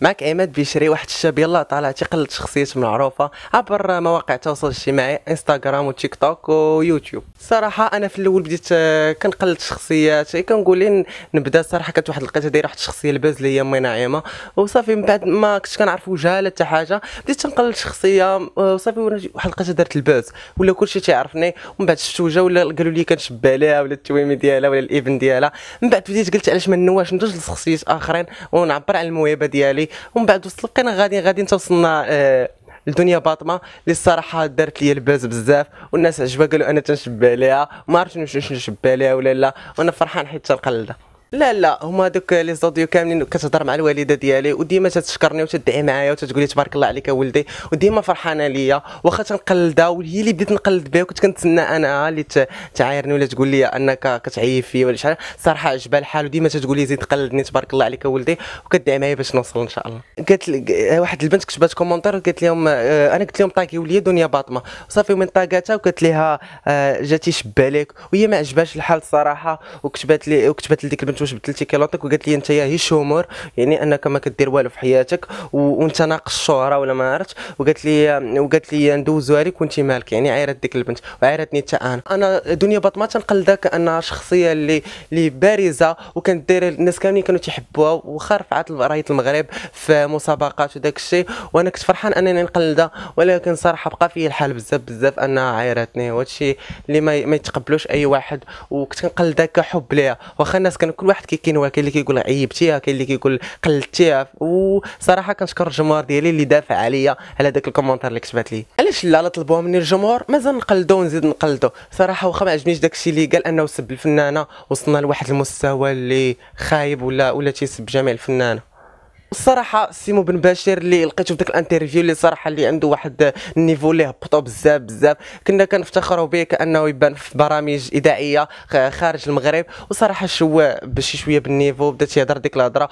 معك عماد بيشري واحد الشاب يلا طالع تيقلد شخصيات معروفه عبر مواقع التواصل الاجتماعي انستغرام وتيك توك ويوتيوب صراحه انا في الاول بديت آه، كنقلد شخصيات إيه، كنقول نبدا صراحه كانت واحد القيته دايره واحد الشخصيه الباز اللي هي امي نعيمه وصافي من بعد ما كنت كنعرف وجهها لا حتى حاجه بديت تنقلد شخصيه آه، وصافي واحد القيته دارت الباز ولا كلشي تيعرفني ومن بعد شفت وجهها ولا قالوا لي كنشبه عليها ولا التويمي ديالها ولا الابن ديالها من بعد بديت قلت علاش ما نواش ندوز لشخصيات اخرين ونعبر على الموهبه ديالي ومن بعد وصل لقينا غادي غادي توصلنا آه الدنيا باطمه اللي الصراحه دارت لي الباز بزاف والناس عجبها قالوا انا تنشبه عليها ما عرفتش واش نشبه عليها ولا لا وانا فرحان حيت تنقلدها لا لا هما دوك لي زوديو كاملين كتهضر مع الوالده ديالي وديما تتشكرني وتدعي معايا وتتقول لي تبارك الله عليك ولدي وديما فرحانه ليا واخا تنقلدها وهي اللي بديت نقلد بها وكنت كنتسنى انا اللي تعايرني ولا تقول لي انك كتعيب فيا ولا شحال صراحه عجبها الحال وديما تتقول لي زيد قلدني تبارك الله عليك ولدي وكدعي معايا باش نوصل ان شاء الله قالت واحد البنت كتبات كومونتير قالت لهم آه، انا قلت لهم طاكي ولي دنيا باطمه صافي من طاقاتها وقالت لها آه، جاتي شبالك وهي ما عجبهاش الحال الصراحه وكتبات لي وكتبات لديك البنت كتوش بدلتي كيلوطك وقالت لي انت يا هي يعني انك ما كدير والو في حياتك وانت ناقص الشهره ولا ما عرفت وقالت لي وقالت لي ندوزوها لك وانت مالك يعني عايرات ديك البنت وعايرتني حتى انا انا دنيا بطمه تنقلدها كانها شخصيه اللي اللي بارزه وكانت دير الناس كاملين كانوا تيحبوها واخا رفعت رايه المغرب في مسابقات وداك الشيء وانا كنت فرحان انني نقلدها ولكن صراحه بقى في الحال بزاف بزاف انها عايرتني وهادشي اللي ما يتقبلوش اي واحد وكنت كنقلدها كحب ليها واخا الناس كانوا كل واحد كيكاين كاين اللي كيقول عيبتيها كاين اللي كيقول قلتيها وصراحه كنشكر الجمهور ديالي اللي دافع عليا على داك الكومونتير اللي كتبات لي علاش لا لا طلبوها مني الجمهور مازال نقلدو ونزيد نقلدو صراحه واخا ما عجبنيش داك الشيء اللي قال انه سب الفنانه وصلنا لواحد المستوى اللي خايب ولا ولا تيسب جميع الفنانه الصراحه سيمو بن بشير اللي لقيته في داك الانترفيو اللي صراحه اللي عنده واحد النيفو اللي هبطو بزاف بزاف كنا كنفتخروا به كانه يبان في برامج اذاعيه خارج المغرب وصراحه شو بشي شويه بالنيفو بدا تيهضر ديك الهضره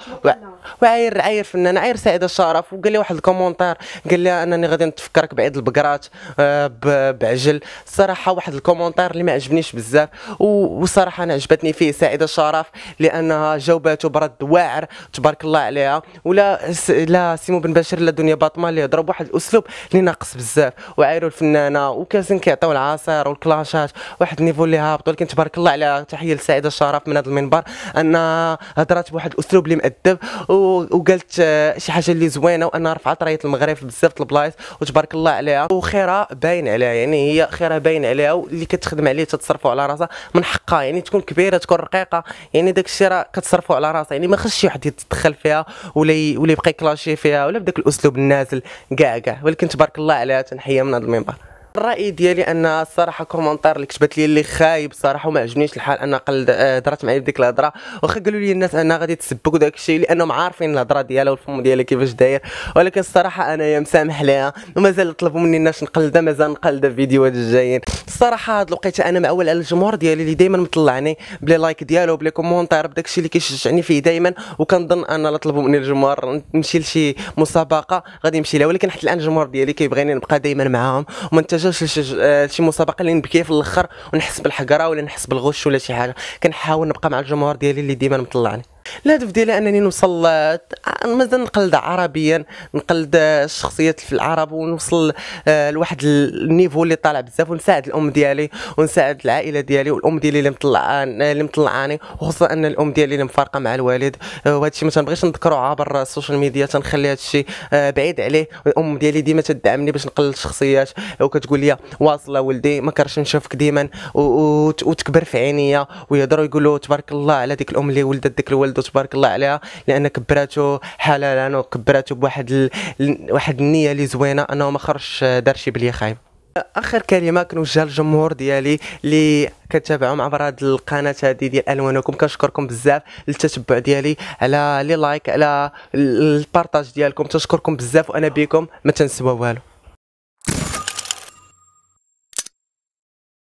وعاير عاير فنان عاير سعيد الشرف وقال لي واحد الكومونتير قال لي انني غادي نتفكرك بعيد البقرات آه، بعجل الصراحه واحد الكومونتير اللي ما عجبنيش بزاف وصراحه انا عجبتني فيه سعيد الشرف لانها جاوباته برد واعر تبارك الله عليها ولا لا سيمو بن بشير لا دنيا باطمه اللي ضرب واحد الاسلوب اللي ناقص بزاف وعايروا الفنانه وكازن كيعطيو العصير والكلاشات واحد النيفو اللي هابط ولكن تبارك الله عليها تحيه لسعيد الشرف من هذا المنبر انها هضرات بواحد الاسلوب اللي مؤدب وقالت شي حاجه اللي زوينه وانها رفعت رايه المغرب في بزاف البلايص وتبارك الله عليها وخيره باين عليها يعني هي خيرها باين عليها واللي كتخدم عليه تتصرفوا على راسها من حقها يعني تكون كبيره تكون رقيقه يعني داك الشيء راه كتصرفوا على راسها يعني ما خصش شي واحد يتدخل فيها ولا ولا يبقى يكلاشي فيها ولا بداك الاسلوب النازل كاع كاع ولكن تبارك الله عليها تنحيها من هذا المنبر الراي ديالي ان الصراحه كومونتير اللي كتبت لي اللي خايب صراحه وما عجبنيش الحال انا قل آه، درت معايا بديك الهضره واخا قالوا لي الناس انا غادي تسبك وداك الشيء لانهم عارفين الهضره ديالها والفم ديالها كيفاش داير ولكن الصراحه انايا مسامح ليها ومازال طلبوا مني الناس نقلدها مازال نقلدها في فيديوهات الجايين الصراحه هاد الوقيته انا معول على الجمهور ديالي اللي دائما مطلعني بلي لايك ديالو بلي كومونتير بداك الشيء اللي كيشجعني فيه دائما وكنظن ان لا طلبوا مني الجمهور نمشي لشي مسابقه غادي نمشي لها ولكن حتى الان الجمهور ديالي كيبغيني نبقى دائما معاهم ومنتج حاجه شي مسابقه اللي نبكي في الاخر ونحس بالحقره ولا نحس بالغش ولا شي حاجه كنحاول نبقى مع الجمهور ديالي اللي ديما مطلعني الهدف ديالي انني نوصل آه، مازال نقلد عربيا نقلد آه، الشخصيات في العرب ونوصل آه، لواحد النيفو اللي طالع بزاف ونساعد الام ديالي ونساعد العائله ديالي والام ديالي اللي مطلع اللي مطلعاني وخصوصا ان الام ديالي اللي مفارقه مع الوالد وهذا الشيء ما تنبغيش نذكره عبر السوشيال ميديا تنخلي هذا الشيء بعيد عليه الام ديالي ديما تدعمني باش نقلد الشخصيات وكتقول لي واصله ولدي ما كرهتش نشوفك ديما وتكبر في عينيا ويهضروا يقولوا تبارك الله على ديك الام اللي ولدت ديك الولد والده تبارك الله عليها لان كبراتو حلالا وكبراتو بواحد ال... واحد النيه اللي زوينه انه ما خرجش دار شي بلي خايب اخر كلمه كنوجهها للجمهور ديالي اللي كتابعهم عبر هذه القناه هذه ديال الوانكم كنشكركم بزاف للتتبع ديالي على لي لايك على البارطاج ديالكم تنشكركم بزاف وانا بكم ما تنسوا والو